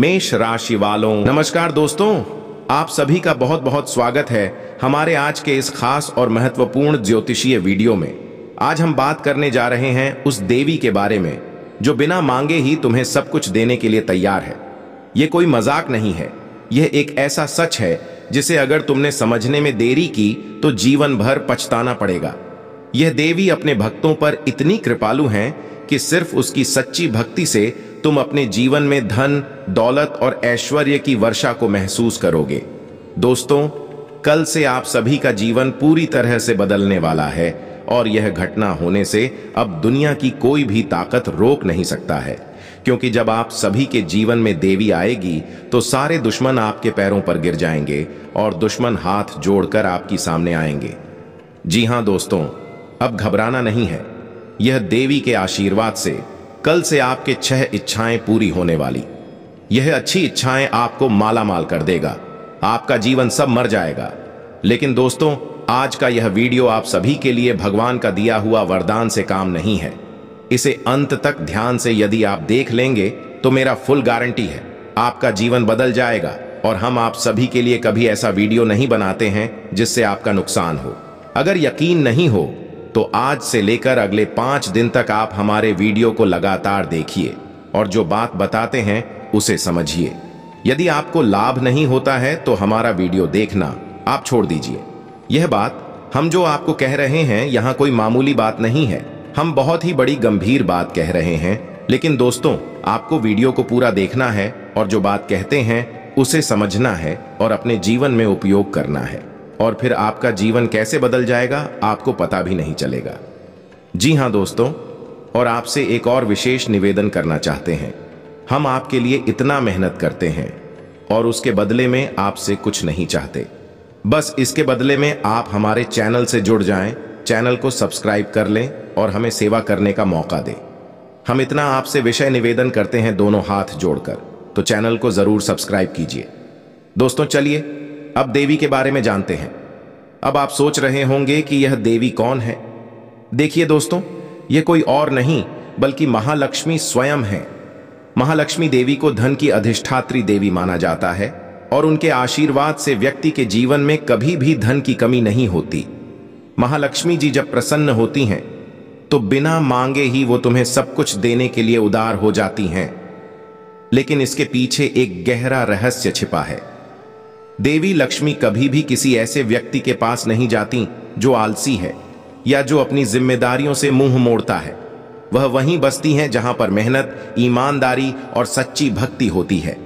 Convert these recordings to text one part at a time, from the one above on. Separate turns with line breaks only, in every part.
मेष राशि वालों नमस्कार दोस्तों आप सभी का बहुत बहुत स्वागत है हमारे आज के इस खास और महत्वपूर्ण ज्योतिषीय वीडियो में आज हम बात करने जा रहे हैं उस देवी के बारे में जो बिना मांगे ही तुम्हें सब कुछ देने के लिए तैयार है ये कोई मजाक नहीं है यह एक ऐसा सच है जिसे अगर तुमने समझने में देरी की तो जीवन भर पछताना पड़ेगा यह देवी अपने भक्तों पर इतनी कृपालु हैं कि सिर्फ उसकी सच्ची भक्ति से तुम अपने जीवन में धन दौलत और ऐश्वर्य की वर्षा को महसूस करोगे दोस्तों कल से आप सभी का जीवन पूरी तरह से बदलने वाला है और यह घटना होने से अब दुनिया की कोई भी ताकत रोक नहीं सकता है क्योंकि जब आप सभी के जीवन में देवी आएगी तो सारे दुश्मन आपके पैरों पर गिर जाएंगे और दुश्मन हाथ जोड़कर आपकी सामने आएंगे जी हां दोस्तों अब घबराना नहीं है यह देवी के आशीर्वाद से कल से आपके छह इच्छाएं पूरी होने वाली यह अच्छी इच्छाएं आपको माला माल कर देगा आपका जीवन सब मर जाएगा लेकिन दोस्तों आज का यह वीडियो आप सभी के लिए भगवान का दिया हुआ वरदान से काम नहीं है इसे अंत तक ध्यान से यदि आप देख लेंगे तो मेरा फुल गारंटी है आपका जीवन बदल जाएगा और हम आप सभी के लिए कभी ऐसा वीडियो नहीं बनाते हैं जिससे आपका नुकसान हो अगर यकीन नहीं हो तो आज से लेकर अगले पांच दिन तक आप हमारे वीडियो को लगातार देखिए और जो बात बताते हैं उसे समझिए यदि आपको लाभ नहीं होता है तो हमारा वीडियो देखना आप छोड़ दीजिए यह बात हम जो आपको कह रहे हैं यहाँ कोई मामूली बात नहीं है हम बहुत ही बड़ी गंभीर बात कह रहे हैं लेकिन दोस्तों आपको वीडियो को पूरा देखना है और जो बात कहते हैं उसे समझना है और अपने जीवन में उपयोग करना है और फिर आपका जीवन कैसे बदल जाएगा आपको पता भी नहीं चलेगा जी हां दोस्तों और आपसे एक और विशेष निवेदन करना चाहते हैं हम आपके लिए इतना मेहनत करते हैं और उसके बदले में आपसे कुछ नहीं चाहते बस इसके बदले में आप हमारे चैनल से जुड़ जाएं, चैनल को सब्सक्राइब कर लें और हमें सेवा करने का मौका दें हम इतना आपसे विषय निवेदन करते हैं दोनों हाथ जोड़कर तो चैनल को ज़रूर सब्सक्राइब कीजिए दोस्तों चलिए अब देवी के बारे में जानते हैं अब आप सोच रहे होंगे कि यह देवी कौन है देखिए दोस्तों यह कोई और नहीं बल्कि महालक्ष्मी स्वयं है महालक्ष्मी देवी को धन की अधिष्ठात्री देवी माना जाता है और उनके आशीर्वाद से व्यक्ति के जीवन में कभी भी धन की कमी नहीं होती महालक्ष्मी जी जब प्रसन्न होती हैं तो बिना मांगे ही वो तुम्हें सब कुछ देने के लिए उदार हो जाती हैं लेकिन इसके पीछे एक गहरा रहस्य छिपा है देवी लक्ष्मी कभी भी किसी ऐसे व्यक्ति के पास नहीं जाती जो आलसी है या जो अपनी जिम्मेदारियों से मुंह मोड़ता है वह वहीं बसती हैं जहां पर मेहनत ईमानदारी और सच्ची भक्ति होती है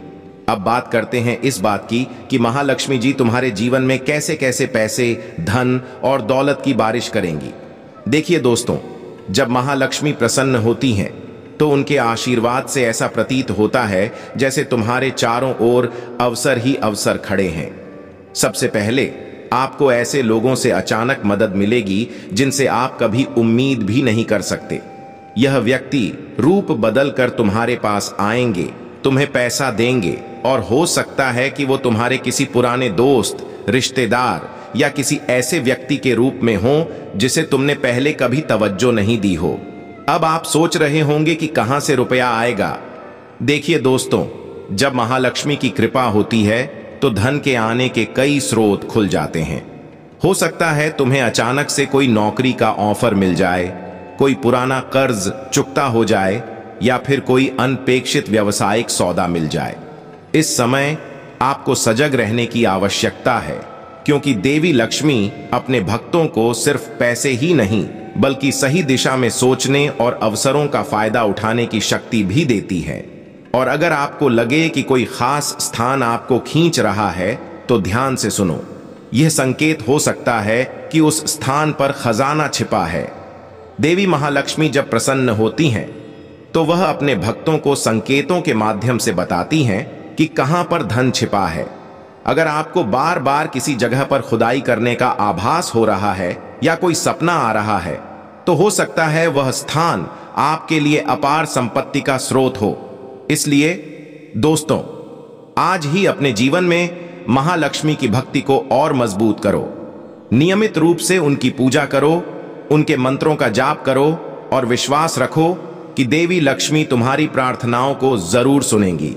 अब बात करते हैं इस बात की कि महालक्ष्मी जी तुम्हारे जीवन में कैसे कैसे पैसे धन और दौलत की बारिश करेंगी देखिए दोस्तों जब महालक्ष्मी प्रसन्न होती हैं तो उनके आशीर्वाद से ऐसा प्रतीत होता है जैसे तुम्हारे चारों ओर अवसर ही अवसर खड़े हैं सबसे पहले आपको ऐसे लोगों से अचानक मदद मिलेगी जिनसे आप कभी उम्मीद भी नहीं कर सकते यह व्यक्ति रूप बदल कर तुम्हारे पास आएंगे तुम्हें पैसा देंगे और हो सकता है कि वो तुम्हारे किसी पुराने दोस्त रिश्तेदार या किसी ऐसे व्यक्ति के रूप में हो जिसे तुमने पहले कभी तवज्जो नहीं दी हो अब आप सोच रहे होंगे कि कहां से रुपया आएगा देखिए दोस्तों जब महालक्ष्मी की कृपा होती है तो धन के आने के कई स्रोत खुल जाते हैं हो सकता है तुम्हें अचानक से कोई नौकरी का ऑफर मिल जाए कोई पुराना कर्ज चुकता हो जाए या फिर कोई अनपेक्षित व्यवसायिक सौदा मिल जाए इस समय आपको सजग रहने की आवश्यकता है क्योंकि देवी लक्ष्मी अपने भक्तों को सिर्फ पैसे ही नहीं बल्कि सही दिशा में सोचने और अवसरों का फायदा उठाने की शक्ति भी देती है और अगर आपको लगे कि कोई खास स्थान आपको खींच रहा है तो ध्यान से सुनो यह संकेत हो सकता है कि उस स्थान पर खजाना छिपा है देवी महालक्ष्मी जब प्रसन्न होती हैं तो वह अपने भक्तों को संकेतों के माध्यम से बताती हैं कि कहां पर धन छिपा है अगर आपको बार बार किसी जगह पर खुदाई करने का आभास हो रहा है या कोई सपना आ रहा है तो हो सकता है वह स्थान आपके लिए अपार संपत्ति का स्रोत हो इसलिए दोस्तों आज ही अपने जीवन में महालक्ष्मी की भक्ति को और मजबूत करो नियमित रूप से उनकी पूजा करो उनके मंत्रों का जाप करो और विश्वास रखो कि देवी लक्ष्मी तुम्हारी प्रार्थनाओं को जरूर सुनेंगी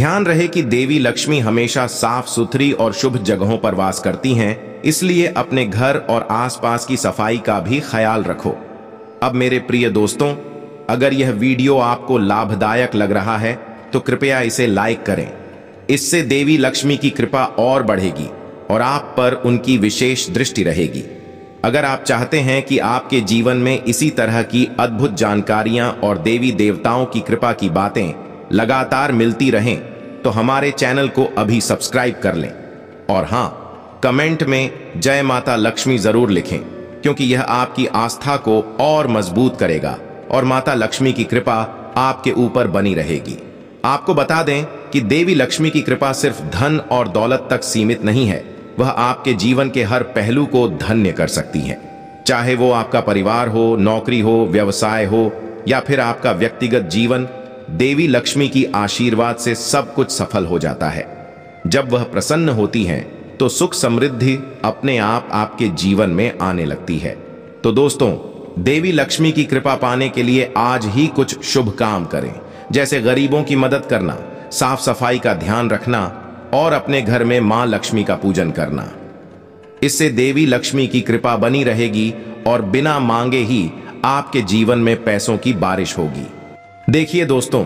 ध्यान रहे कि देवी लक्ष्मी हमेशा साफ सुथरी और शुभ जगहों पर वास करती हैं इसलिए अपने घर और आसपास की सफाई का भी ख्याल रखो अब मेरे प्रिय दोस्तों अगर यह वीडियो आपको लाभदायक लग रहा है तो कृपया इसे लाइक करें इससे देवी लक्ष्मी की कृपा और बढ़ेगी और आप पर उनकी विशेष दृष्टि रहेगी अगर आप चाहते हैं कि आपके जीवन में इसी तरह की अद्भुत जानकारियां और देवी देवताओं की कृपा की बातें लगातार मिलती रहें तो हमारे चैनल को अभी सब्सक्राइब कर लें और हाँ कमेंट में जय माता लक्ष्मी जरूर लिखें क्योंकि यह आपकी आस्था को और मजबूत करेगा और माता लक्ष्मी की कृपा आपके ऊपर बनी रहेगी आपको बता दें कि देवी लक्ष्मी की कृपा सिर्फ धन और दौलत तक सीमित नहीं है वह आपके जीवन के हर पहलू को धन्य कर सकती है चाहे वो आपका परिवार हो नौकरी हो व्यवसाय हो या फिर आपका व्यक्तिगत जीवन देवी लक्ष्मी की आशीर्वाद से सब कुछ सफल हो जाता है जब वह प्रसन्न होती हैं तो सुख समृद्धि अपने आप आपके जीवन में आने लगती है तो दोस्तों देवी लक्ष्मी की कृपा पाने के लिए आज ही कुछ शुभ काम करें जैसे गरीबों की मदद करना साफ सफाई का ध्यान रखना और अपने घर में मां लक्ष्मी का पूजन करना इससे देवी लक्ष्मी की कृपा बनी रहेगी और बिना मांगे ही आपके जीवन में पैसों की बारिश होगी देखिए दोस्तों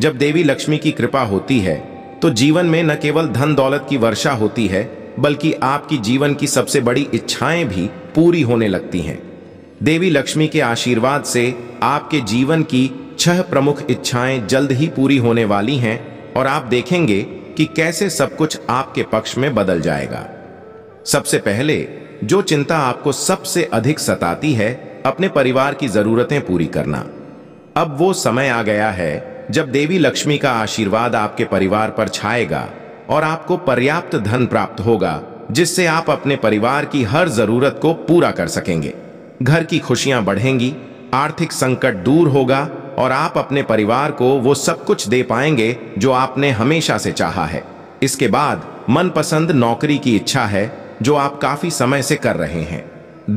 जब देवी लक्ष्मी की कृपा होती है तो जीवन में न केवल धन दौलत की वर्षा होती है बल्कि आपकी जीवन की सबसे बड़ी इच्छाएं भी पूरी होने लगती हैं देवी लक्ष्मी के आशीर्वाद से आपके जीवन की छह प्रमुख इच्छाएं जल्द ही पूरी होने वाली हैं और आप देखेंगे कि कैसे सब कुछ आपके पक्ष में बदल जाएगा सबसे पहले जो चिंता आपको सबसे अधिक सताती है अपने परिवार की जरूरतें पूरी करना अब वो समय आ गया है जब देवी लक्ष्मी का आशीर्वाद आपके परिवार पर छाएगा और आपको पर्याप्त धन प्राप्त होगा जिससे आप अपने परिवार की हर जरूरत को पूरा कर सकेंगे घर की खुशियां बढ़ेंगी आर्थिक संकट दूर होगा और आप अपने परिवार को वो सब कुछ दे पाएंगे जो आपने हमेशा से चाहा है इसके बाद मनपसंद नौकरी की इच्छा है जो आप काफी समय से कर रहे हैं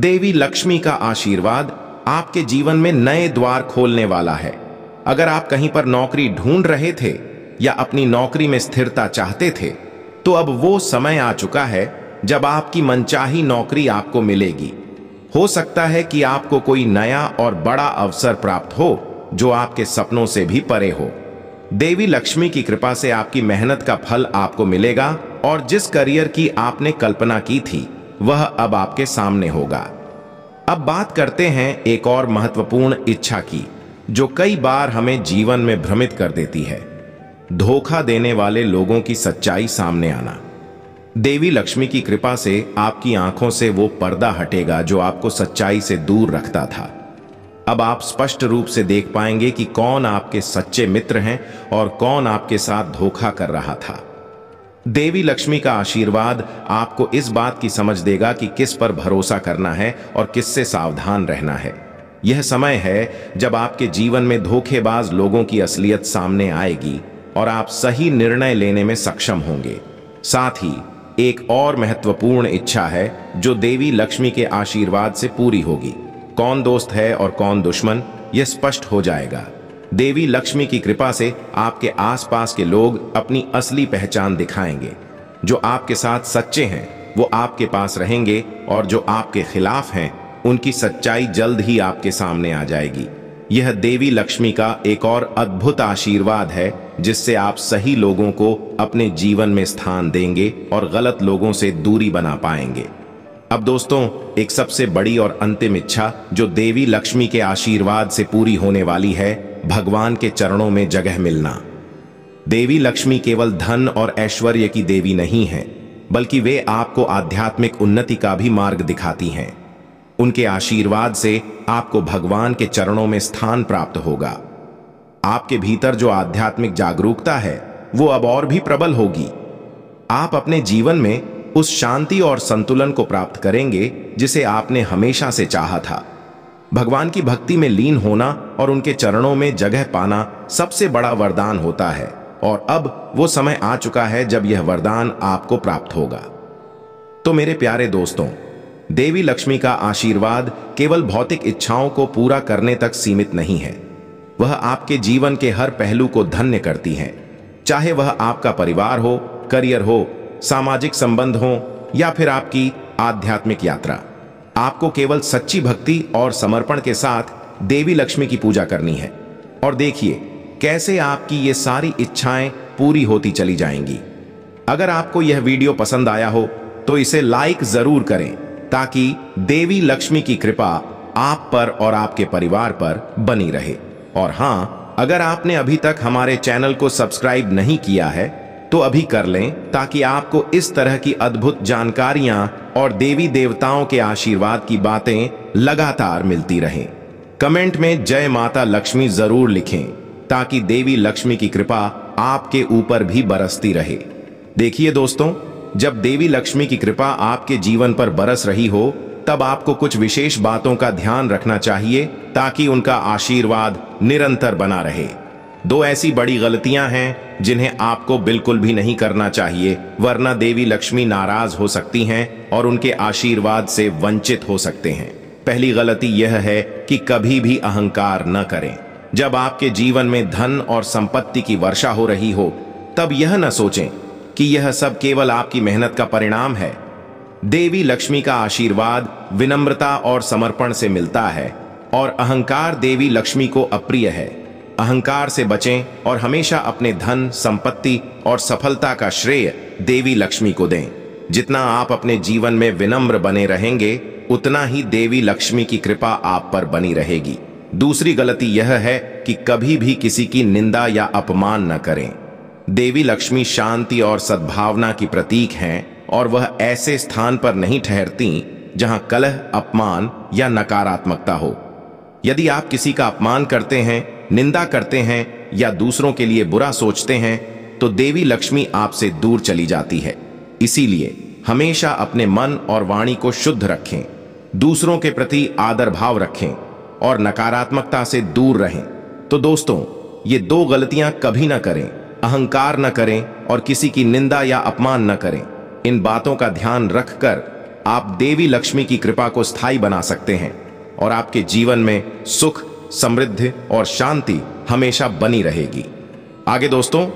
देवी लक्ष्मी का आशीर्वाद आपके जीवन में नए द्वार खोलने वाला है अगर आप कहीं पर नौकरी ढूंढ रहे थे या अपनी नौकरी में स्थिरता चाहते थे तो अब वो समय आ चुका है जब आपकी मनचाही नौकरी आपको मिलेगी हो सकता है कि आपको कोई नया और बड़ा अवसर प्राप्त हो जो आपके सपनों से भी परे हो देवी लक्ष्मी की कृपा से आपकी मेहनत का फल आपको मिलेगा और जिस करियर की आपने कल्पना की थी वह अब आपके सामने होगा अब बात करते हैं एक और महत्वपूर्ण इच्छा की जो कई बार हमें जीवन में भ्रमित कर देती है धोखा देने वाले लोगों की सच्चाई सामने आना देवी लक्ष्मी की कृपा से आपकी आंखों से वो पर्दा हटेगा जो आपको सच्चाई से दूर रखता था अब आप स्पष्ट रूप से देख पाएंगे कि कौन आपके सच्चे मित्र हैं और कौन आपके साथ धोखा कर रहा था देवी लक्ष्मी का आशीर्वाद आपको इस बात की समझ देगा कि किस पर भरोसा करना है और किससे सावधान रहना है यह समय है जब आपके जीवन में धोखेबाज लोगों की असलियत सामने आएगी और आप सही निर्णय लेने में सक्षम होंगे साथ ही एक और महत्वपूर्ण इच्छा है जो देवी लक्ष्मी के आशीर्वाद से पूरी होगी कौन दोस्त है और कौन दुश्मन यह स्पष्ट हो जाएगा देवी लक्ष्मी की कृपा से आपके आसपास के लोग अपनी असली पहचान दिखाएंगे जो आपके साथ सच्चे हैं वो आपके पास रहेंगे और जो आपके खिलाफ हैं उनकी सच्चाई जल्द ही आपके सामने आ जाएगी यह देवी लक्ष्मी का एक और अद्भुत आशीर्वाद है जिससे आप सही लोगों को अपने जीवन में स्थान देंगे और गलत लोगों से दूरी बना पाएंगे अब दोस्तों एक सबसे बड़ी और अंतिम इच्छा जो देवी लक्ष्मी के आशीर्वाद से पूरी होने वाली है भगवान के चरणों में जगह मिलना देवी लक्ष्मी केवल धन और ऐश्वर्य की देवी नहीं है बल्कि वे आपको आध्यात्मिक उन्नति का भी मार्ग दिखाती हैं उनके आशीर्वाद से आपको भगवान के चरणों में स्थान प्राप्त होगा आपके भीतर जो आध्यात्मिक जागरूकता है वो अब और भी प्रबल होगी आप अपने जीवन में उस शांति और संतुलन को प्राप्त करेंगे जिसे आपने हमेशा से चाहा था भगवान की भक्ति में लीन होना और उनके चरणों में जगह पाना सबसे बड़ा वरदान होता है और अब वो समय आ चुका है जब यह वरदान आपको प्राप्त होगा तो मेरे प्यारे दोस्तों देवी लक्ष्मी का आशीर्वाद केवल भौतिक इच्छाओं को पूरा करने तक सीमित नहीं है वह आपके जीवन के हर पहलू को धन्य करती हैं चाहे वह आपका परिवार हो करियर हो सामाजिक संबंध हो या फिर आपकी आध्यात्मिक यात्रा आपको केवल सच्ची भक्ति और समर्पण के साथ देवी लक्ष्मी की पूजा करनी है और देखिए कैसे आपकी ये सारी इच्छाएं पूरी होती चली जाएंगी अगर आपको यह वीडियो पसंद आया हो तो इसे लाइक जरूर करें ताकि देवी लक्ष्मी की कृपा आप पर और आपके परिवार पर बनी रहे और हाँ अगर आपने अभी तक हमारे चैनल को सब्सक्राइब नहीं किया है तो अभी कर लें ताकि आपको इस तरह की अद्भुत जानकारियां और देवी देवताओं के आशीर्वाद की बातें लगातार मिलती रहें कमेंट में जय माता लक्ष्मी जरूर लिखें ताकि देवी लक्ष्मी की कृपा आपके ऊपर भी बरसती रहे देखिए दोस्तों जब देवी लक्ष्मी की कृपा आपके जीवन पर बरस रही हो तब आपको कुछ विशेष बातों का ध्यान रखना चाहिए ताकि उनका आशीर्वाद निरंतर बना रहे दो ऐसी बड़ी गलतियां हैं जिन्हें आपको बिल्कुल भी नहीं करना चाहिए वरना देवी लक्ष्मी नाराज हो सकती हैं और उनके आशीर्वाद से वंचित हो सकते हैं पहली गलती यह है कि कभी भी अहंकार न करें जब आपके जीवन में धन और संपत्ति की वर्षा हो रही हो तब यह न सोचें कि यह सब केवल आपकी मेहनत का परिणाम है देवी लक्ष्मी का आशीर्वाद विनम्रता और समर्पण से मिलता है और अहंकार देवी लक्ष्मी को अप्रिय है अहंकार से बचें और हमेशा अपने धन संपत्ति और सफलता का श्रेय देवी लक्ष्मी को दें जितना आप अपने जीवन में विनम्र बने रहेंगे उतना ही देवी लक्ष्मी की कृपा आप पर बनी रहेगी दूसरी गलती यह है कि कभी भी किसी की निंदा या अपमान न करें देवी लक्ष्मी शांति और सद्भावना की प्रतीक हैं और वह ऐसे स्थान पर नहीं ठहरती जहां कलह अपमान या नकारात्मकता हो यदि आप किसी का अपमान करते हैं निंदा करते हैं या दूसरों के लिए बुरा सोचते हैं तो देवी लक्ष्मी आपसे दूर चली जाती है इसीलिए हमेशा अपने मन और वाणी को शुद्ध रखें दूसरों के प्रति आदर भाव रखें और नकारात्मकता से दूर रहें तो दोस्तों ये दो गलतियां कभी ना करें अहंकार न करें और किसी की निंदा या अपमान न करें इन बातों का ध्यान रखकर आप देवी लक्ष्मी की कृपा को स्थायी बना सकते हैं और आपके जीवन में सुख समृद्धि और शांति हमेशा बनी रहेगी आगे दोस्तों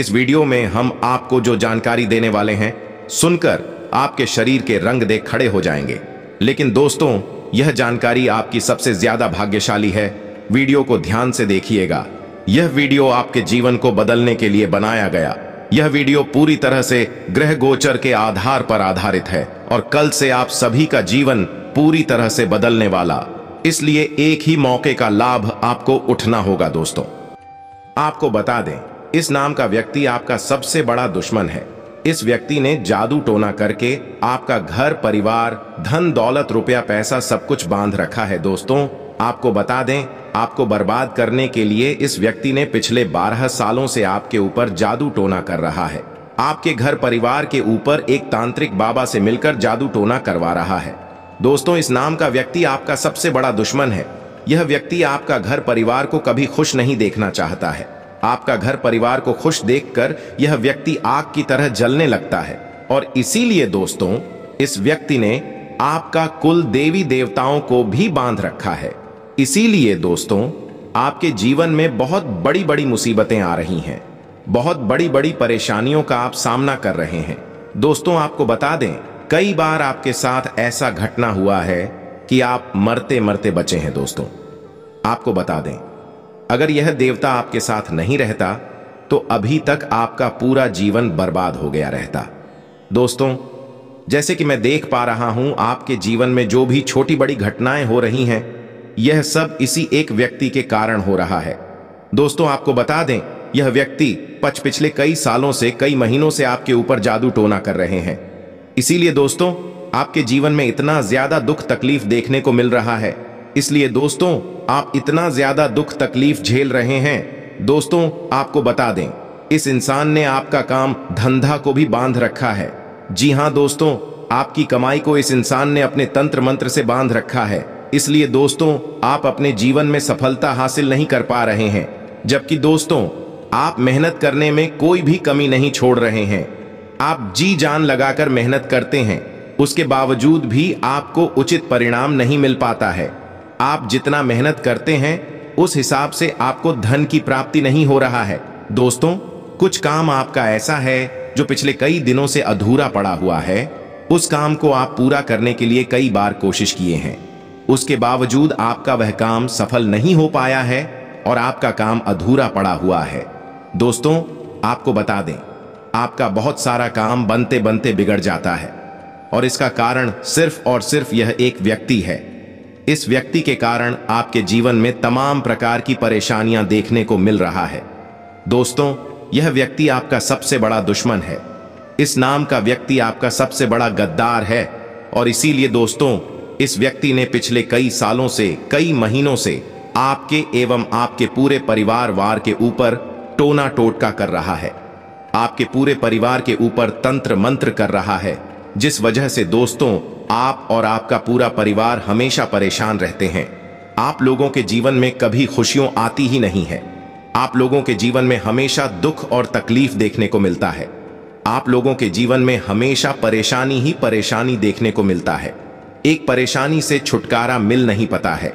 इस वीडियो में हम आपको जो जानकारी देने वाले हैं सुनकर आपके शरीर के रंग देख खड़े हो जाएंगे लेकिन दोस्तों यह जानकारी आपकी सबसे ज्यादा भाग्यशाली है वीडियो को ध्यान से देखिएगा यह वीडियो आपके जीवन को बदलने के लिए बनाया गया यह वीडियो पूरी तरह से ग्रह गोचर के आधार पर आधारित है और कल से आप सभी का जीवन पूरी तरह से बदलने वाला इसलिए एक ही मौके का लाभ आपको उठना होगा दोस्तों आपको बता दें इस नाम का व्यक्ति आपका सबसे बड़ा दुश्मन है इस व्यक्ति ने जादू टोना करके आपका घर परिवार धन दौलत रुपया पैसा सब कुछ बांध रखा है दोस्तों आपको बता दें आपको बर्बाद करने के लिए इस व्यक्ति ने पिछले बारह सालों से आपके ऊपर जादू टोना कर रहा है आपके घर परिवार के ऊपर एक तांत्रिक बाबा से मिलकर जादू टोना करवा रहा है दोस्तों इस नाम का व्यक्ति आपका सबसे बड़ा दुश्मन है यह व्यक्ति आपका घर परिवार को कभी खुश नहीं देखना चाहता है आपका घर परिवार को खुश देखकर यह व्यक्ति आग की तरह जलने लगता है और इसीलिए दोस्तों इस व्यक्ति ने आपका कुल देवी देवताओं को भी बांध रखा है इसीलिए दोस्तों आपके जीवन में बहुत बड़ी बड़ी मुसीबतें आ रही हैं बहुत बड़ी बड़ी परेशानियों का आप सामना कर रहे हैं दोस्तों आपको बता दें कई बार आपके साथ ऐसा घटना हुआ है कि आप मरते मरते बचे हैं दोस्तों आपको बता दें अगर यह देवता आपके साथ नहीं रहता तो अभी तक आपका पूरा जीवन बर्बाद हो गया रहता दोस्तों जैसे कि मैं देख पा रहा हूं आपके जीवन में जो भी छोटी बड़ी घटनाएं हो रही हैं यह सब इसी एक व्यक्ति के कारण हो रहा है दोस्तों आपको बता दें यह व्यक्ति पच पिछले कई सालों से कई महीनों से आपके ऊपर जादू टोना कर रहे हैं इसीलिए दोस्तों आपके जीवन में इतना ज्यादा दुख तकलीफ देखने को मिल रहा है इसलिए दोस्तों आप इतना ज्यादा दुख तकलीफ झेल रहे हैं दोस्तों आपको बता दें इस इंसान ने आपका काम धंधा को भी बांध रखा है जी हाँ दोस्तों आपकी कमाई को इस इंसान ने अपने तंत्र मंत्र से बांध रखा है इसलिए दोस्तों आप अपने जीवन में सफलता हासिल नहीं कर पा रहे हैं जबकि दोस्तों आप मेहनत करने में कोई भी कमी नहीं छोड़ रहे हैं आप जी जान लगाकर मेहनत करते हैं उसके बावजूद भी आपको उचित परिणाम नहीं मिल पाता है आप जितना मेहनत करते हैं उस हिसाब से आपको धन की प्राप्ति नहीं हो रहा है दोस्तों कुछ काम आपका ऐसा है जो पिछले कई दिनों से अधूरा पड़ा हुआ है उस काम को आप पूरा करने के लिए कई बार कोशिश किए हैं उसके बावजूद आपका वह काम सफल नहीं हो पाया है और आपका काम अधूरा पड़ा हुआ है दोस्तों आपको बता दें आपका बहुत सारा काम बनते बनते बिगड़ जाता है और इसका कारण सिर्फ और सिर्फ यह एक व्यक्ति है इस व्यक्ति के कारण आपके जीवन में तमाम प्रकार की परेशानियां देखने को मिल रहा है दोस्तों यह व्यक्ति आपका सबसे बड़ा दुश्मन है इस नाम का व्यक्ति आपका सबसे बड़ा गद्दार है और इसीलिए दोस्तों इस व्यक्ति ने पिछले कई सालों से कई महीनों से आपके एवं आपके पूरे परिवार वार के ऊपर टोना टोटका कर रहा है आपके पूरे परिवार के ऊपर तंत्र मंत्र कर रहा है जिस वजह से दोस्तों आप और आपका पूरा परिवार हमेशा परेशान रहते हैं आप लोगों के जीवन में कभी खुशियों आती ही नहीं है आप लोगों के जीवन में हमेशा दुख और तकलीफ देखने को मिलता है आप लोगों के जीवन में हमेशा परेशानी ही परेशानी देखने को मिलता है एक परेशानी से छुटकारा मिल नहीं पता है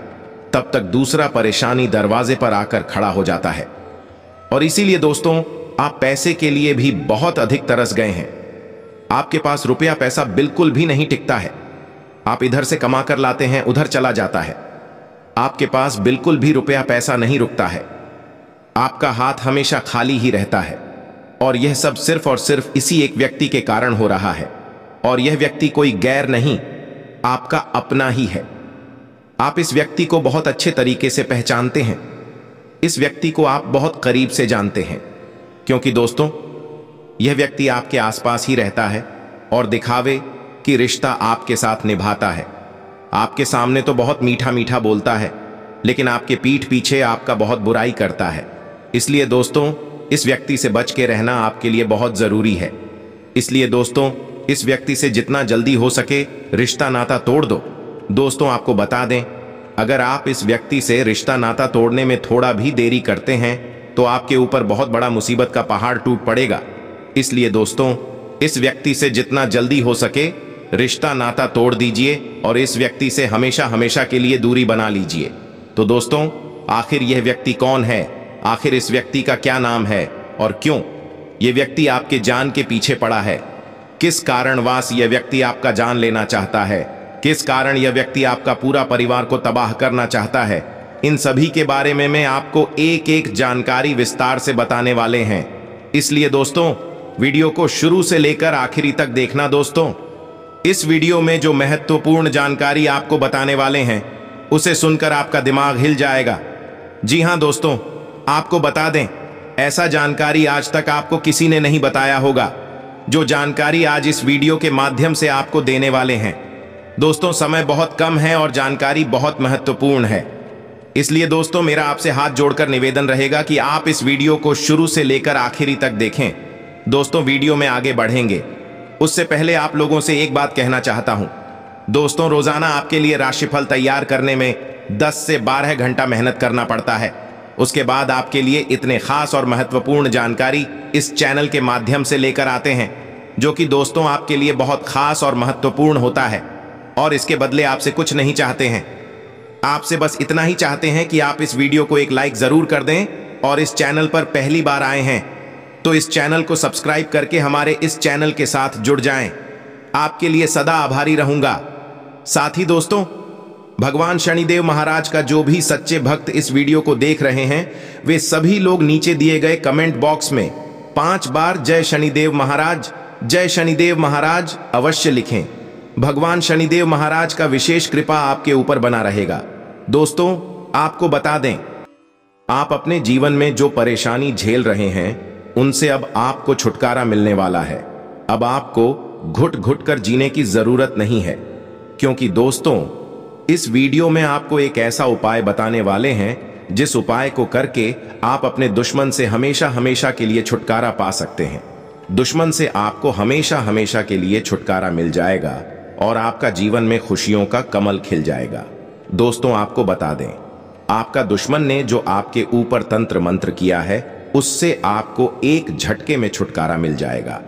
तब तक दूसरा परेशानी दरवाजे पर आकर खड़ा हो जाता है और इसीलिए दोस्तों आप पैसे के लिए भी बहुत अधिक तरस गए हैं आपके पास रुपया पैसा बिल्कुल भी नहीं टिकता है आप इधर से कमा कर लाते हैं उधर चला जाता है आपके पास बिल्कुल भी रुपया पैसा नहीं रुकता है आपका हाथ हमेशा खाली ही रहता है और यह सब सिर्फ और सिर्फ इसी एक व्यक्ति के कारण हो रहा है और यह व्यक्ति कोई गैर नहीं आपका अपना ही है आप इस व्यक्ति को बहुत अच्छे तरीके से पहचानते हैं इस व्यक्ति को आप बहुत करीब से जानते हैं क्योंकि दोस्तों यह व्यक्ति आपके आसपास ही रहता है और दिखावे कि रिश्ता आपके साथ निभाता है आपके सामने तो बहुत मीठा मीठा बोलता है लेकिन आपके पीठ पीछे आपका बहुत बुराई करता है इसलिए दोस्तों इस व्यक्ति से बच के रहना आपके लिए बहुत ज़रूरी है इसलिए दोस्तों इस व्यक्ति से जितना जल्दी हो सके रिश्ता नाता तोड़ दो दोस्तों आपको बता दें अगर आप इस व्यक्ति से रिश्ता नाता तोड़ने में थोड़ा भी देरी करते हैं तो आपके ऊपर बहुत बड़ा मुसीबत का पहाड़ टूट पड़ेगा इसलिए दोस्तों इस व्यक्ति से जितना जल्दी हो सके रिश्ता नाता तोड़ दीजिए और इस व्यक्ति से हमेशा हमेशा के लिए दूरी बना लीजिए तो दोस्तों आखिर यह व्यक्ति कौन है आखिर इस व्यक्ति का क्या नाम है और क्यों ये व्यक्ति आपके जान के पीछे पड़ा है किस कारणवास यह व्यक्ति आपका जान लेना चाहता है किस कारण यह व्यक्ति आपका पूरा परिवार को तबाह करना चाहता है इन सभी के बारे में मैं आपको एक एक जानकारी विस्तार से बताने वाले हैं इसलिए दोस्तों वीडियो को शुरू से लेकर आखिरी तक देखना दोस्तों इस वीडियो में जो महत्वपूर्ण जानकारी आपको बताने वाले हैं उसे सुनकर आपका दिमाग हिल जाएगा जी हाँ दोस्तों आपको बता दें ऐसा जानकारी आज तक आपको किसी ने नहीं बताया होगा जो जानकारी आज इस वीडियो के माध्यम से आपको देने वाले हैं दोस्तों समय बहुत कम है और जानकारी बहुत महत्वपूर्ण है इसलिए दोस्तों मेरा आपसे हाथ जोड़कर निवेदन रहेगा कि आप इस वीडियो को शुरू से लेकर आखिरी तक देखें दोस्तों वीडियो में आगे बढ़ेंगे उससे पहले आप लोगों से एक बात कहना चाहता हूं दोस्तों रोजाना आपके लिए राशिफल तैयार करने में 10 से 12 घंटा मेहनत करना पड़ता है उसके बाद आपके लिए इतने खास और महत्वपूर्ण जानकारी इस चैनल के माध्यम से लेकर आते हैं जो कि दोस्तों आपके लिए बहुत खास और महत्वपूर्ण होता है और इसके बदले आपसे कुछ नहीं चाहते हैं आपसे बस इतना ही चाहते हैं कि आप इस वीडियो को एक लाइक ज़रूर कर दें और इस चैनल पर पहली बार आए हैं तो इस चैनल को सब्सक्राइब करके हमारे इस चैनल के साथ जुड़ जाएं। आपके लिए सदा आभारी रहूंगा साथ ही दोस्तों भगवान शनिदेव महाराज का जो भी सच्चे भक्त इस वीडियो को देख रहे हैं वे सभी लोग नीचे दिए गए कमेंट बॉक्स में पांच बार जय शनिदेव महाराज जय शनिदेव महाराज अवश्य लिखें भगवान शनिदेव महाराज का विशेष कृपा आपके ऊपर बना रहेगा दोस्तों आपको बता दें आप अपने जीवन में जो परेशानी झेल रहे हैं उनसे अब आपको छुटकारा मिलने वाला है अब आपको घुट घुट कर जीने की जरूरत नहीं है क्योंकि दोस्तों इस वीडियो में आपको एक ऐसा उपाय बताने वाले हैं जिस उपाय को करके आप अपने दुश्मन से हमेशा हमेशा के लिए छुटकारा पा सकते हैं दुश्मन से आपको हमेशा हमेशा के लिए छुटकारा मिल जाएगा और आपका जीवन में खुशियों का कमल खिल जाएगा दोस्तों आपको बता दें आपका दुश्मन ने जो आपके ऊपर तंत्र मंत्र किया है उससे आपको एक झटके में छुटकारा मिल जाएगा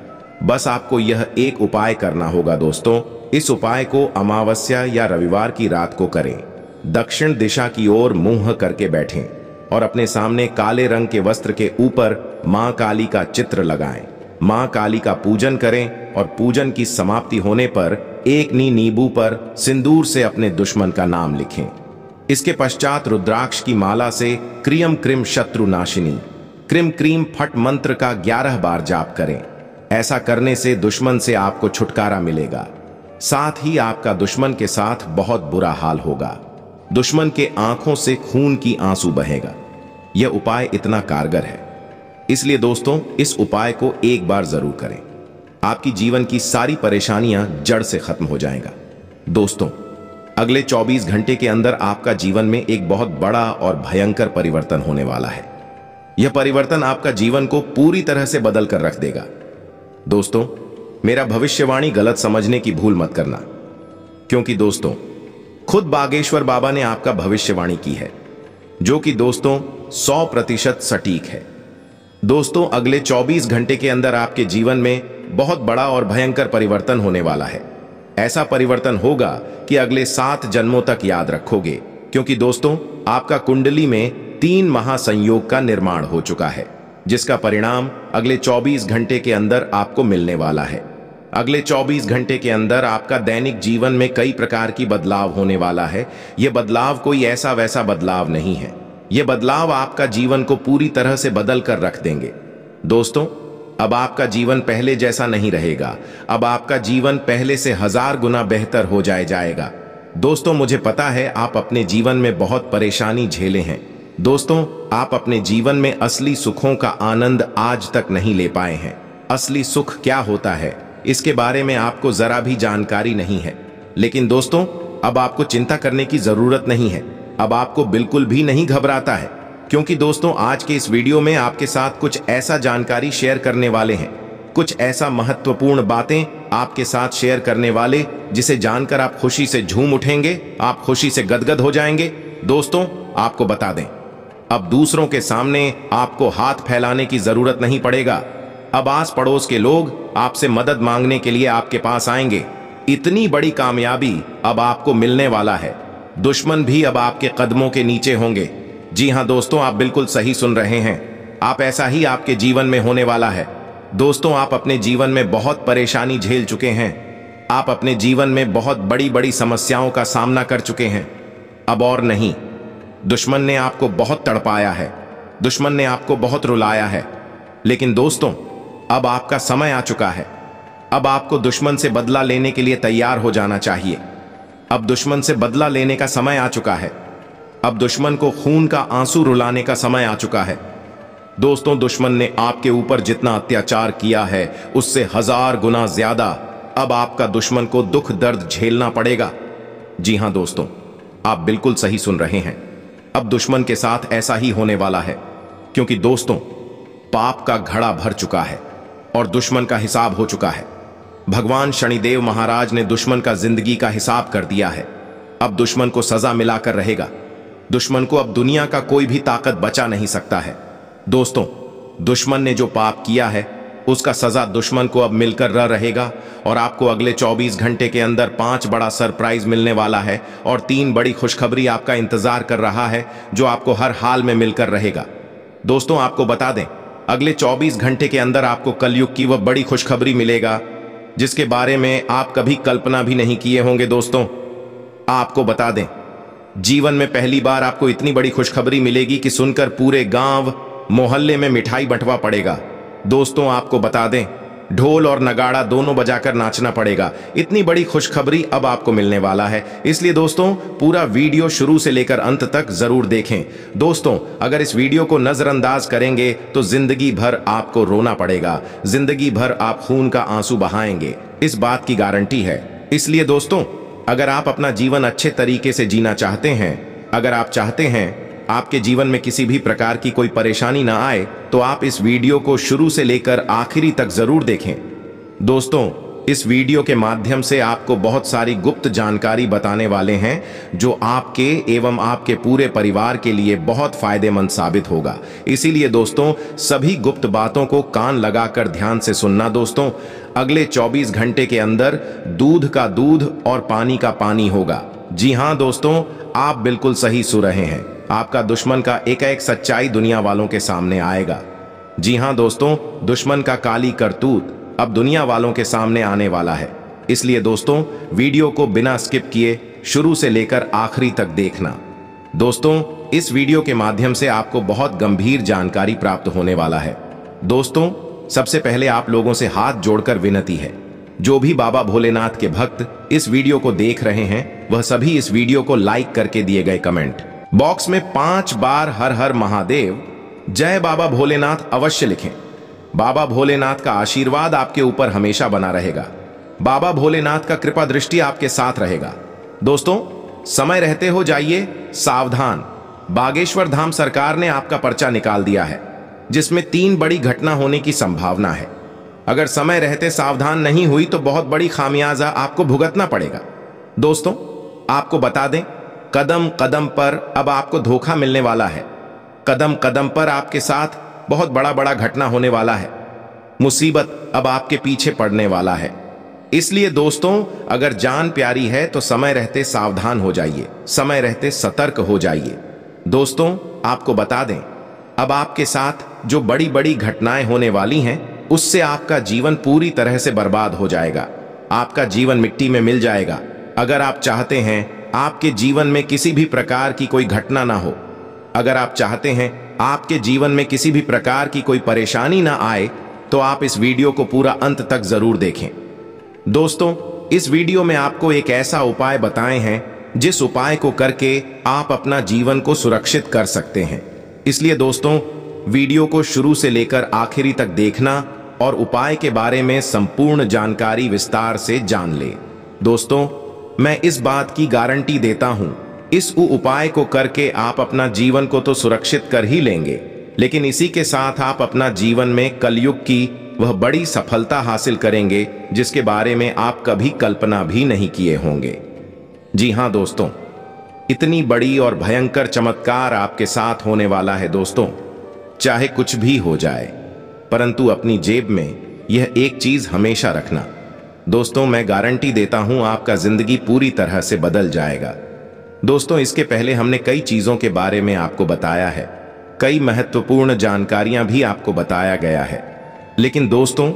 बस आपको यह एक उपाय करना होगा दोस्तों इस उपाय को अमावस्या या रविवार की रात को करें दक्षिण दिशा की ओर मुंह करके बैठें और अपने सामने काले रंग के वस्त्र के ऊपर मां काली का चित्र लगाएं मां काली का पूजन करें और पूजन की समाप्ति होने पर एक नी नींबू पर सिंदूर से अपने दुश्मन का नाम लिखें इसके पश्चात रुद्राक्ष की माला से क्रियम क्रिम शत्रु नाशिनी क्रिम क्रीम फट मंत्र का ग्यारह बार जाप करें ऐसा करने से दुश्मन से आपको छुटकारा मिलेगा साथ ही आपका दुश्मन के साथ बहुत बुरा हाल होगा दुश्मन के आंखों से खून की आंसू बहेगा यह उपाय इतना कारगर है इसलिए दोस्तों इस उपाय को एक बार जरूर करें आपकी जीवन की सारी परेशानियां जड़ से खत्म हो जाएगा दोस्तों अगले 24 घंटे के अंदर आपका जीवन में एक बहुत बड़ा और भयंकर परिवर्तन होने वाला है यह परिवर्तन आपका जीवन को पूरी तरह से बदल कर रख देगा दोस्तों मेरा भविष्यवाणी गलत समझने की भूल मत करना क्योंकि दोस्तों खुद बागेश्वर बाबा ने आपका भविष्यवाणी की है जो कि दोस्तों 100 प्रतिशत सटीक है दोस्तों अगले 24 घंटे के अंदर आपके जीवन में बहुत बड़ा और भयंकर परिवर्तन होने वाला है ऐसा परिवर्तन होगा कि अगले सात जन्मों तक याद रखोगे क्योंकि दोस्तों आपका कुंडली में तीन महासंयोग का निर्माण हो चुका है जिसका परिणाम अगले 24 घंटे के अंदर आपको मिलने वाला है अगले 24 घंटे के अंदर आपका दैनिक जीवन में कई प्रकार की बदलाव होने वाला है ये बदलाव कोई ऐसा वैसा बदलाव नहीं है ये बदलाव आपका जीवन को पूरी तरह से बदल कर रख देंगे दोस्तों अब आपका जीवन पहले जैसा नहीं रहेगा अब आपका जीवन पहले से हजार गुना बेहतर हो जाए जाएगा दोस्तों मुझे पता है आप अपने जीवन में बहुत परेशानी झेले हैं दोस्तों आप अपने जीवन में असली सुखों का आनंद आज तक नहीं ले पाए हैं असली सुख क्या होता है इसके बारे में आपको ज़रा भी जानकारी नहीं है लेकिन दोस्तों अब आपको चिंता करने की ज़रूरत नहीं है अब आपको बिल्कुल भी नहीं घबराता है क्योंकि दोस्तों आज के इस वीडियो में आपके साथ कुछ ऐसा जानकारी शेयर करने वाले हैं कुछ ऐसा महत्वपूर्ण बातें आपके साथ शेयर करने वाले जिसे जानकर आप खुशी से झूम उठेंगे आप खुशी से गदगद हो जाएंगे दोस्तों आपको बता दें अब दूसरों के सामने आपको हाथ फैलाने की जरूरत नहीं पड़ेगा अब आस पड़ोस के लोग आपसे मदद मांगने के लिए आपके पास आएंगे इतनी बड़ी कामयाबी अब आपको मिलने वाला है दुश्मन भी अब आपके कदमों के नीचे होंगे जी हाँ दोस्तों आप बिल्कुल सही सुन रहे हैं आप ऐसा ही आपके जीवन में होने वाला है दोस्तों आप अपने जीवन में बहुत परेशानी झेल चुके हैं आप अपने जीवन में बहुत बड़ी बड़ी समस्याओं का सामना कर चुके हैं अब और नहीं दुश्मन ने आपको बहुत तड़पाया है दुश्मन ने आपको बहुत रुलाया है लेकिन दोस्तों अब आपका समय आ चुका है अब आपको दुश्मन से बदला लेने के लिए तैयार हो जाना चाहिए अब दुश्मन से बदला लेने का समय आ चुका है अब दुश्मन को खून का आंसू रुलाने का समय आ चुका है दोस्तों दुश्मन ने आपके ऊपर जितना अत्याचार किया है उससे हजार गुना ज्यादा अब आपका दुश्मन को दुख दर्द झेलना पड़ेगा जी हां दोस्तों आप बिल्कुल सही सुन रहे हैं अब दुश्मन के साथ ऐसा ही होने वाला है क्योंकि दोस्तों पाप का घड़ा भर चुका है और दुश्मन का हिसाब हो चुका है भगवान शनिदेव महाराज ने दुश्मन का जिंदगी का हिसाब कर दिया है अब दुश्मन को सजा मिलाकर रहेगा दुश्मन को अब दुनिया का कोई भी ताकत बचा नहीं सकता है दोस्तों दुश्मन ने जो पाप किया है उसका सजा दुश्मन को अब मिलकर रह रहेगा और आपको अगले 24 घंटे के अंदर पांच बड़ा सरप्राइज मिलने वाला है और तीन बड़ी खुशखबरी आपका इंतजार कर रहा है जो आपको हर हाल में मिलकर रहेगा दोस्तों आपको बता दें अगले 24 घंटे के अंदर आपको कलयुग की वह बड़ी खुशखबरी मिलेगा जिसके बारे में आप कभी कल्पना भी नहीं किए होंगे दोस्तों आपको बता दें जीवन में पहली बार आपको इतनी बड़ी खुशखबरी मिलेगी कि सुनकर पूरे गांव मोहल्ले में मिठाई बंटवा पड़ेगा दोस्तों आपको बता दें ढोल और नगाड़ा दोनों बजाकर नाचना पड़ेगा इतनी बड़ी खुशखबरी अब आपको मिलने वाला है इसलिए दोस्तों पूरा वीडियो शुरू से लेकर अंत तक जरूर देखें दोस्तों अगर इस वीडियो को नज़रअंदाज करेंगे तो जिंदगी भर आपको रोना पड़ेगा जिंदगी भर आप खून का आंसू बहाएंगे इस बात की गारंटी है इसलिए दोस्तों अगर आप अपना जीवन अच्छे तरीके से जीना चाहते हैं अगर आप चाहते हैं आपके जीवन में किसी भी प्रकार की कोई परेशानी ना आए तो आप इस वीडियो को शुरू से लेकर आखिरी तक जरूर देखें दोस्तों इस वीडियो के माध्यम से आपको बहुत सारी गुप्त जानकारी बताने वाले हैं जो आपके एवं आपके पूरे परिवार के लिए बहुत फायदेमंद साबित होगा इसीलिए दोस्तों सभी गुप्त बातों को कान लगाकर ध्यान से सुनना दोस्तों अगले 24 घंटे के अंदर दूध का दूध और पानी का पानी होगा जी हाँ दोस्तों आप बिल्कुल सही सु रहे हैं आपका दुश्मन का एक एक सच्चाई दुनिया वालों के सामने आएगा जी हाँ दोस्तों दुश्मन का काली करतूत अब दुनिया वालों के सामने आने वाला है इसलिए दोस्तों वीडियो को बिना स्किप किए शुरू से लेकर आखिरी तक देखना दोस्तों इस वीडियो के माध्यम से आपको बहुत गंभीर जानकारी प्राप्त होने वाला है दोस्तों सबसे पहले आप लोगों से हाथ जोड़कर विनती है जो भी बाबा भोलेनाथ के भक्त इस वीडियो को देख रहे हैं वह सभी इस वीडियो को लाइक करके दिए गए कमेंट बॉक्स में पांच बार हर हर महादेव जय बाबा भोलेनाथ अवश्य लिखें बाबा भोलेनाथ का आशीर्वाद आपके ऊपर हमेशा बना रहेगा बाबा भोलेनाथ का कृपा दृष्टि आपके साथ रहेगा दोस्तों समय रहते हो जाइए सावधान बागेश्वर धाम सरकार ने आपका पर्चा निकाल दिया है जिसमें तीन बड़ी घटना होने की संभावना है अगर समय रहते सावधान नहीं हुई तो बहुत बड़ी खामियाजा आपको भुगतना पड़ेगा दोस्तों आपको बता दें कदम कदम पर अब आपको धोखा मिलने वाला है कदम कदम पर आपके साथ बहुत बड़ा बड़ा घटना होने वाला है मुसीबत अब आपके पीछे पड़ने वाला है इसलिए दोस्तों अगर जान प्यारी है तो समय रहते सावधान हो जाइए समय रहते सतर्क हो जाइए दोस्तों आपको बता दें अब आपके साथ जो बड़ी बड़ी घटनाएं होने वाली हैं उससे आपका जीवन पूरी तरह से बर्बाद हो जाएगा आपका जीवन मिट्टी में मिल जाएगा अगर आप चाहते हैं आपके जीवन में किसी भी प्रकार की कोई घटना ना हो अगर आप चाहते हैं आपके जीवन में किसी भी प्रकार की कोई परेशानी ना आए तो आप इस वीडियो को पूरा अंत तक जरूर देखें दोस्तों इस वीडियो में आपको एक ऐसा उपाय बताए हैं जिस उपाय को करके आप अपना जीवन को सुरक्षित कर सकते हैं इसलिए दोस्तों वीडियो को शुरू से लेकर आखिरी तक देखना और उपाय के बारे में संपूर्ण जानकारी विस्तार से जान ले दोस्तों मैं इस बात की गारंटी देता हूं इस उपाय को करके आप अपना जीवन को तो सुरक्षित कर ही लेंगे लेकिन इसी के साथ आप अपना जीवन में कलयुग की वह बड़ी सफलता हासिल करेंगे जिसके बारे में आप कभी कल्पना भी नहीं किए होंगे जी हाँ दोस्तों इतनी बड़ी और भयंकर चमत्कार आपके साथ होने वाला है दोस्तों चाहे कुछ भी हो जाए परंतु अपनी जेब में यह एक चीज हमेशा रखना दोस्तों मैं गारंटी देता हूं आपका जिंदगी पूरी तरह से बदल जाएगा दोस्तों इसके पहले हमने कई चीजों के बारे में आपको बताया है कई महत्वपूर्ण जानकारियां भी आपको बताया गया है लेकिन दोस्तों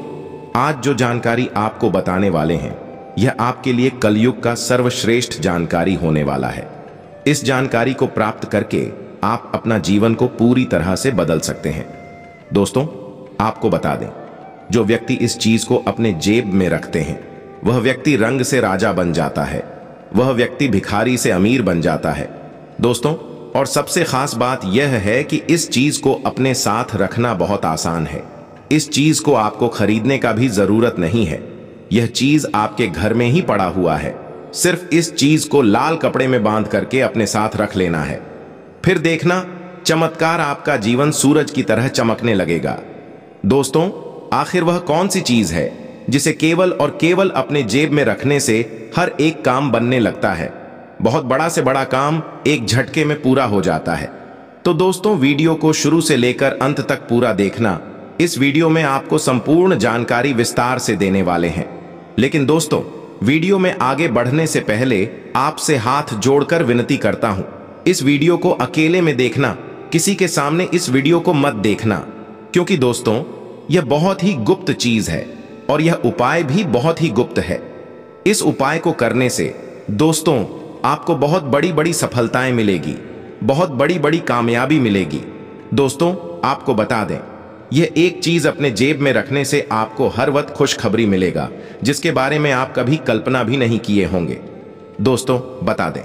आज जो जानकारी आपको बताने वाले हैं यह आपके लिए कलयुग का सर्वश्रेष्ठ जानकारी होने वाला है इस जानकारी को प्राप्त करके आप अपना जीवन को पूरी तरह से बदल सकते हैं दोस्तों आपको बता दें जो व्यक्ति इस चीज को अपने जेब में रखते हैं वह व्यक्ति रंग से राजा बन जाता है वह व्यक्ति भिखारी से अमीर बन जाता है दोस्तों और सबसे खास बात यह है कि इस चीज को अपने साथ रखना बहुत आसान है इस चीज को आपको खरीदने का भी जरूरत नहीं है यह चीज आपके घर में ही पड़ा हुआ है सिर्फ इस चीज को लाल कपड़े में बांध करके अपने साथ रख लेना है फिर देखना चमत्कार आपका जीवन सूरज की तरह चमकने लगेगा दोस्तों आखिर वह कौन सी चीज है जिसे केवल और केवल अपने जेब में रखने से हर एक काम बनने लगता है बहुत बड़ा से बड़ा काम एक झटके में पूरा हो जाता है तो दोस्तों वीडियो को शुरू से लेकर अंत तक पूरा देखना इस वीडियो में आपको संपूर्ण जानकारी विस्तार से देने वाले हैं लेकिन दोस्तों वीडियो में आगे बढ़ने से पहले आपसे हाथ जोड़कर विनती करता हूं इस वीडियो को अकेले में देखना किसी के सामने इस वीडियो को मत देखना क्योंकि दोस्तों यह बहुत ही गुप्त चीज है और यह उपाय भी बहुत ही गुप्त है इस उपाय को करने से दोस्तों आपको बहुत बड़ी बड़ी सफलताएं मिलेगी बहुत बड़ी बड़ी कामयाबी मिलेगी दोस्तों आपको बता दें यह एक चीज अपने जेब में रखने से आपको हर वक्त खुशखबरी मिलेगा जिसके बारे में आप कभी कल्पना भी नहीं किए होंगे दोस्तों बता दें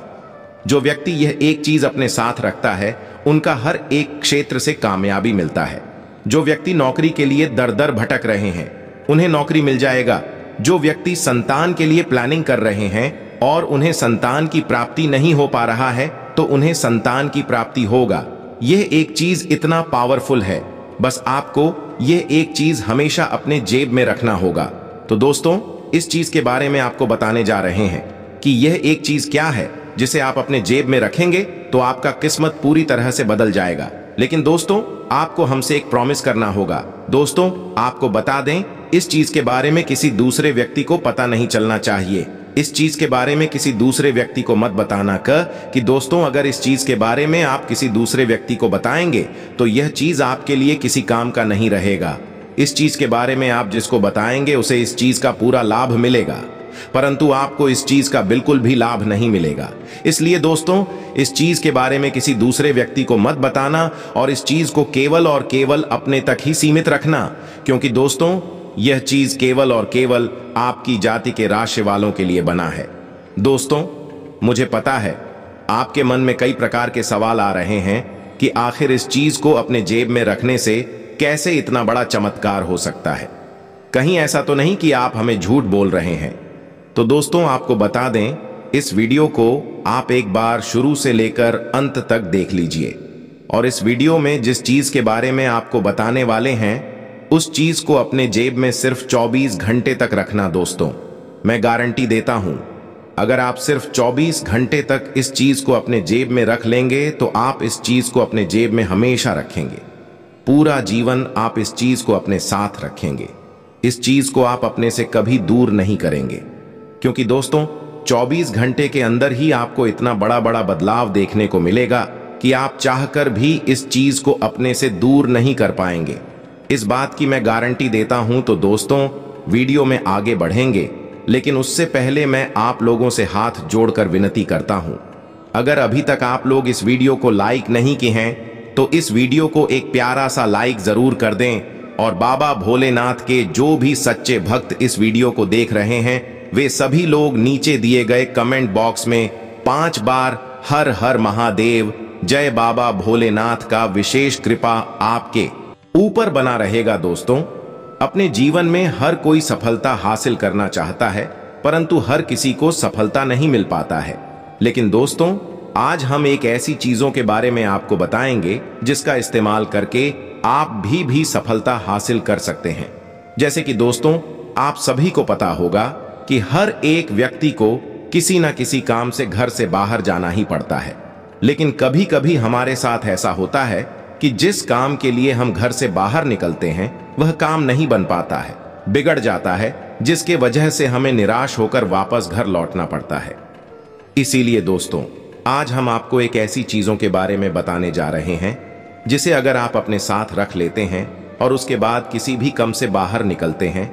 जो व्यक्ति यह एक चीज अपने साथ रखता है उनका हर एक क्षेत्र से कामयाबी मिलता है जो व्यक्ति नौकरी के लिए दर दर भटक रहे हैं उन्हें नौकरी मिल जाएगा जो व्यक्ति संतान के लिए प्लानिंग कर रहे हैं और उन्हें संतान की प्राप्ति नहीं हो पा रहा है तो उन्हें संतान की प्राप्ति होगा यह एक चीज इतना पावरफुल है बस आपको यह एक चीज हमेशा अपने जेब में रखना होगा तो दोस्तों इस चीज के बारे में आपको बताने जा रहे हैं कि यह एक चीज क्या है जिसे आप अपने जेब में रखेंगे तो आपका किस्मत पूरी तरह से बदल जाएगा लेकिन दोस्तों आपको हमसे एक प्रॉमिस करना होगा दोस्तों आपको बता दें इस चीज के बारे में किसी दूसरे व्यक्ति को पता नहीं चलना चाहिए इस चीज के बारे में किसी दूसरे व्यक्ति को मत बताना कर कि दोस्तों अगर इस चीज के बारे में आप किसी दूसरे व्यक्ति को बताएंगे तो यह चीज आपके लिए किसी काम का नहीं रहेगा इस चीज के बारे में आप जिसको बताएंगे उसे इस चीज का पूरा लाभ मिलेगा परंतु आपको इस चीज का बिल्कुल भी लाभ नहीं मिलेगा इसलिए दोस्तों इस चीज के बारे में किसी दूसरे व्यक्ति को मत बताना और इस चीज को केवल और केवल अपने तक ही सीमित रखना क्योंकि दोस्तों यह चीज केवल और केवल आपकी जाति के राशि वालों के लिए बना है दोस्तों मुझे पता है आपके मन में कई प्रकार के सवाल आ रहे हैं कि आखिर इस चीज को अपने जेब में रखने से कैसे इतना बड़ा चमत्कार हो सकता है कहीं ऐसा तो नहीं कि आप हमें झूठ बोल रहे हैं तो दोस्तों आपको बता दें इस वीडियो को आप एक बार शुरू से लेकर अंत तक देख लीजिए और इस वीडियो में जिस चीज़ के बारे में आपको बताने वाले हैं उस चीज़ को अपने जेब में सिर्फ 24 घंटे तक रखना दोस्तों मैं गारंटी देता हूं अगर आप सिर्फ 24 घंटे तक इस चीज़ को अपने जेब में रख लेंगे तो आप इस चीज़ को अपने जेब में हमेशा रखेंगे पूरा जीवन आप इस चीज़ को अपने साथ रखेंगे इस चीज़ को आप अपने से कभी दूर नहीं करेंगे क्योंकि दोस्तों 24 घंटे के अंदर ही आपको इतना बड़ा बड़ा बदलाव देखने को मिलेगा कि आप चाहकर भी इस चीज को अपने से दूर नहीं कर पाएंगे इस बात की मैं गारंटी देता हूं तो दोस्तों वीडियो में आगे बढ़ेंगे लेकिन उससे पहले मैं आप लोगों से हाथ जोड़कर विनती करता हूं अगर अभी तक आप लोग इस वीडियो को लाइक नहीं किए हैं तो इस वीडियो को एक प्यारा सा लाइक जरूर कर दें और बाबा भोलेनाथ के जो भी सच्चे भक्त इस वीडियो को देख रहे हैं वे सभी लोग नीचे दिए गए कमेंट बॉक्स में पांच बार हर हर महादेव जय बाबा भोलेनाथ का विशेष कृपा आपके ऊपर बना रहेगा दोस्तों अपने जीवन में हर कोई सफलता हासिल करना चाहता है परंतु हर किसी को सफलता नहीं मिल पाता है लेकिन दोस्तों आज हम एक ऐसी चीजों के बारे में आपको बताएंगे जिसका इस्तेमाल करके आप भी भी सफलता हासिल कर सकते हैं जैसे कि दोस्तों आप सभी को पता होगा कि हर एक व्यक्ति को किसी न किसी काम से घर से बाहर जाना ही पड़ता है लेकिन कभी कभी हमारे साथ ऐसा होता है कि जिस काम के लिए हम घर से बाहर निकलते हैं वह काम नहीं बन पाता है बिगड़ जाता है जिसके वजह से हमें निराश होकर वापस घर लौटना पड़ता है इसीलिए दोस्तों आज हम आपको एक ऐसी चीज़ों के बारे में बताने जा रहे हैं जिसे अगर आप अपने साथ रख लेते हैं और उसके बाद किसी भी कम से बाहर निकलते हैं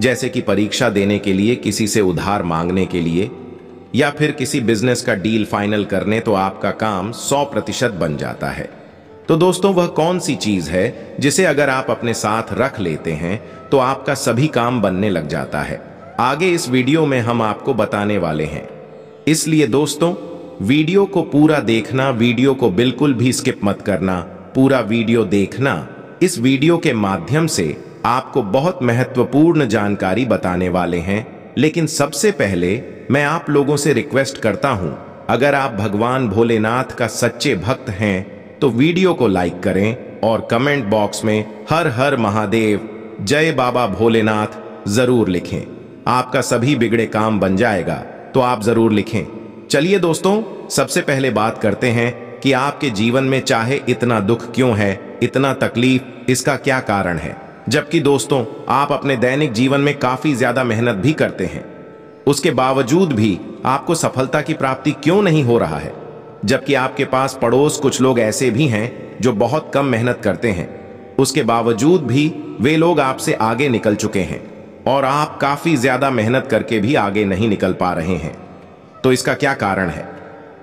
जैसे कि परीक्षा देने के लिए किसी से उधार मांगने के लिए या फिर किसी बिजनेस का डील फाइनल करने तो आपका काम 100 प्रतिशत बन जाता है तो दोस्तों वह कौन सी चीज है जिसे अगर आप अपने साथ रख लेते हैं तो आपका सभी काम बनने लग जाता है आगे इस वीडियो में हम आपको बताने वाले हैं इसलिए दोस्तों वीडियो को पूरा देखना वीडियो को बिल्कुल भी स्किप मत करना पूरा वीडियो देखना इस वीडियो के माध्यम से आपको बहुत महत्वपूर्ण जानकारी बताने वाले हैं लेकिन सबसे पहले मैं आप लोगों से रिक्वेस्ट करता हूं अगर आप भगवान भोलेनाथ का सच्चे भक्त हैं तो वीडियो को लाइक करें और कमेंट बॉक्स में हर हर महादेव जय बाबा भोलेनाथ जरूर लिखें आपका सभी बिगड़े काम बन जाएगा तो आप जरूर लिखें चलिए दोस्तों सबसे पहले बात करते हैं कि आपके जीवन में चाहे इतना दुख क्यों है इतना तकलीफ इसका क्या कारण है जबकि दोस्तों आप अपने दैनिक जीवन में काफ़ी ज़्यादा मेहनत भी करते हैं उसके बावजूद भी आपको सफलता की प्राप्ति क्यों नहीं हो रहा है जबकि आपके पास पड़ोस कुछ लोग ऐसे भी हैं जो बहुत कम मेहनत करते हैं उसके बावजूद भी वे लोग आपसे आगे निकल चुके हैं और आप काफ़ी ज़्यादा मेहनत करके भी आगे नहीं निकल पा रहे हैं तो इसका क्या कारण है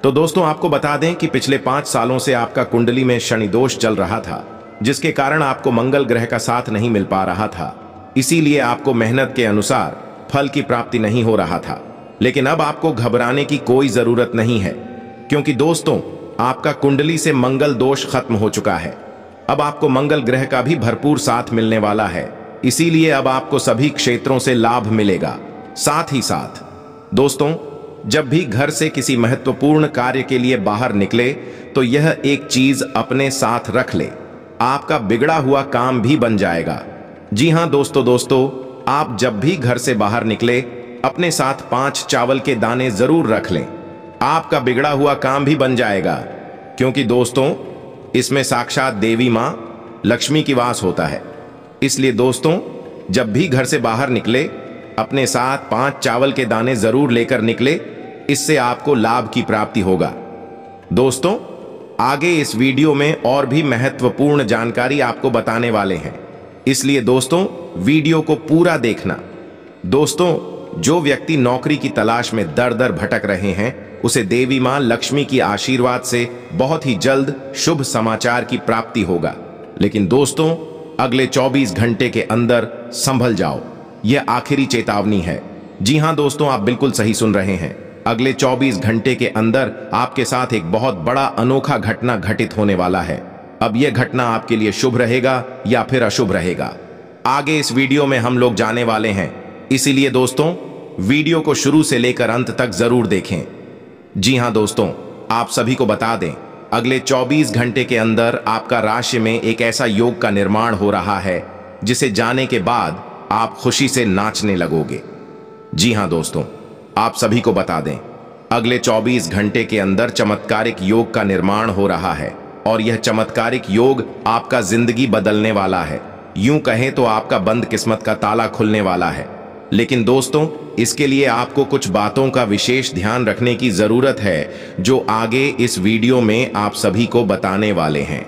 तो दोस्तों आपको बता दें कि पिछले पांच सालों से आपका कुंडली में शनि दोष चल रहा था जिसके कारण आपको मंगल ग्रह का साथ नहीं मिल पा रहा था इसीलिए आपको मेहनत के अनुसार फल की प्राप्ति नहीं हो रहा था लेकिन अब आपको घबराने की कोई जरूरत नहीं है क्योंकि दोस्तों आपका कुंडली से मंगल दोष खत्म हो चुका है अब आपको मंगल ग्रह का भी भरपूर साथ मिलने वाला है इसीलिए अब आपको सभी क्षेत्रों से लाभ मिलेगा साथ ही साथ दोस्तों जब भी घर से किसी महत्वपूर्ण कार्य के लिए बाहर निकले तो यह एक चीज अपने साथ रख ले आपका बिगड़ा हुआ काम भी बन जाएगा जी हाँ दोस्तों दोस्तों आप जब भी घर से बाहर निकले अपने साथ पांच चावल के दाने जरूर रख लें आपका बिगड़ा हुआ काम भी बन जाएगा क्योंकि दोस्तों इसमें साक्षात देवी मां लक्ष्मी की वास होता है इसलिए दोस्तों जब भी घर से बाहर निकले अपने साथ पांच चावल के दाने जरूर लेकर निकले इससे आपको लाभ की प्राप्ति होगा दोस्तों आगे इस वीडियो में और भी महत्वपूर्ण जानकारी आपको बताने वाले हैं इसलिए दोस्तों वीडियो को पूरा देखना दोस्तों जो व्यक्ति नौकरी की तलाश में दर दर भटक रहे हैं उसे देवी मां लक्ष्मी की आशीर्वाद से बहुत ही जल्द शुभ समाचार की प्राप्ति होगा लेकिन दोस्तों अगले 24 घंटे के अंदर संभल जाओ यह आखिरी चेतावनी है जी हां दोस्तों आप बिल्कुल सही सुन रहे हैं अगले 24 घंटे के अंदर आपके साथ एक बहुत बड़ा अनोखा घटना घटित होने वाला है अब यह घटना आपके लिए शुभ रहेगा या फिर अशुभ रहेगा आगे इस वीडियो में हम लोग जाने वाले हैं इसीलिए दोस्तों वीडियो को शुरू से लेकर अंत तक जरूर देखें जी हां दोस्तों आप सभी को बता दें अगले 24 घंटे के अंदर आपका राशि में एक ऐसा योग का निर्माण हो रहा है जिसे जाने के बाद आप खुशी से नाचने लगोगे जी हां दोस्तों आप सभी को बता दें अगले 24 घंटे के अंदर चमत्कारिक योग का निर्माण हो रहा है और यह चमत्कारिक योग आपका जिंदगी बदलने वाला है यूं कहें तो आपका बंद किस्मत का ताला खुलने वाला है लेकिन दोस्तों इसके लिए आपको कुछ बातों का विशेष ध्यान रखने की ज़रूरत है जो आगे इस वीडियो में आप सभी को बताने वाले हैं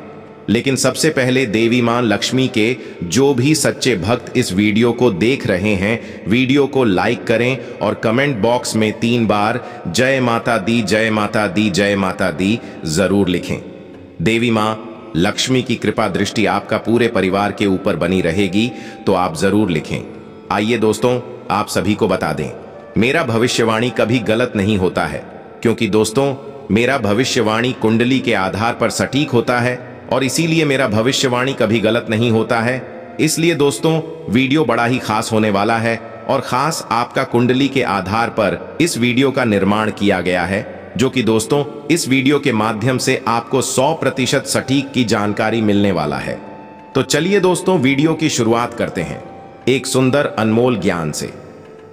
लेकिन सबसे पहले देवी मां लक्ष्मी के जो भी सच्चे भक्त इस वीडियो को देख रहे हैं वीडियो को लाइक करें और कमेंट बॉक्स में तीन बार जय माता दी जय माता दी जय माता दी जरूर लिखें देवी मां लक्ष्मी की कृपा दृष्टि आपका पूरे परिवार के ऊपर बनी रहेगी तो आप जरूर लिखें आइए दोस्तों आप सभी को बता दें मेरा भविष्यवाणी कभी गलत नहीं होता है क्योंकि दोस्तों मेरा भविष्यवाणी कुंडली के आधार पर सटीक होता है और इसीलिए मेरा भविष्यवाणी कभी गलत नहीं होता है इसलिए दोस्तों वीडियो बड़ा ही खास होने वाला है और खास आपका कुंडली के आधार पर इस वीडियो का निर्माण किया गया है जो कि दोस्तों इस वीडियो के माध्यम से आपको 100 प्रतिशत सटीक की जानकारी मिलने वाला है तो चलिए दोस्तों वीडियो की शुरुआत करते हैं एक सुंदर अनमोल ज्ञान से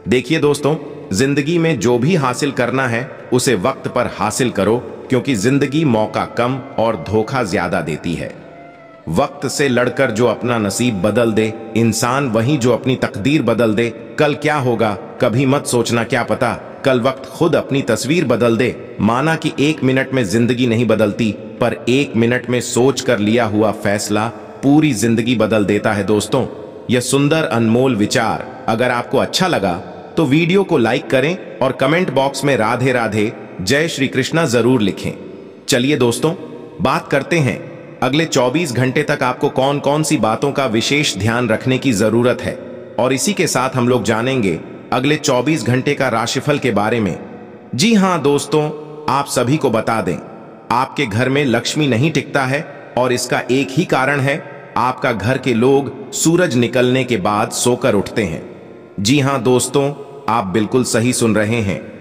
देखिए दोस्तों जिंदगी में जो भी हासिल करना है उसे वक्त पर हासिल करो क्योंकि जिंदगी मौका कम और धोखा ज्यादा देती है वक्त से लड़कर जो अपना नसीब बदल दे इंसान वहीं जो अपनी तकदीर बदल दे कल क्या होगा कभी मत सोचना क्या पता कल वक्त खुद अपनी तस्वीर बदल दे माना कि एक मिनट में जिंदगी नहीं बदलती पर एक मिनट में सोच कर लिया हुआ फैसला पूरी जिंदगी बदल देता है दोस्तों यह सुंदर अनमोल विचार अगर आपको अच्छा लगा तो वीडियो को लाइक करें और कमेंट बॉक्स में राधे राधे जय श्री कृष्णा जरूर लिखें चलिए दोस्तों बात करते हैं अगले 24 घंटे तक आपको कौन कौन सी बातों का विशेष ध्यान रखने की जरूरत है और इसी के साथ हम लोग जानेंगे अगले 24 घंटे का राशिफल के बारे में जी हाँ दोस्तों आप सभी को बता दें आपके घर में लक्ष्मी नहीं टिकता है और इसका एक ही कारण है आपका घर के लोग सूरज निकलने के बाद सोकर उठते हैं जी हाँ दोस्तों आप बिल्कुल सही सुन रहे हैं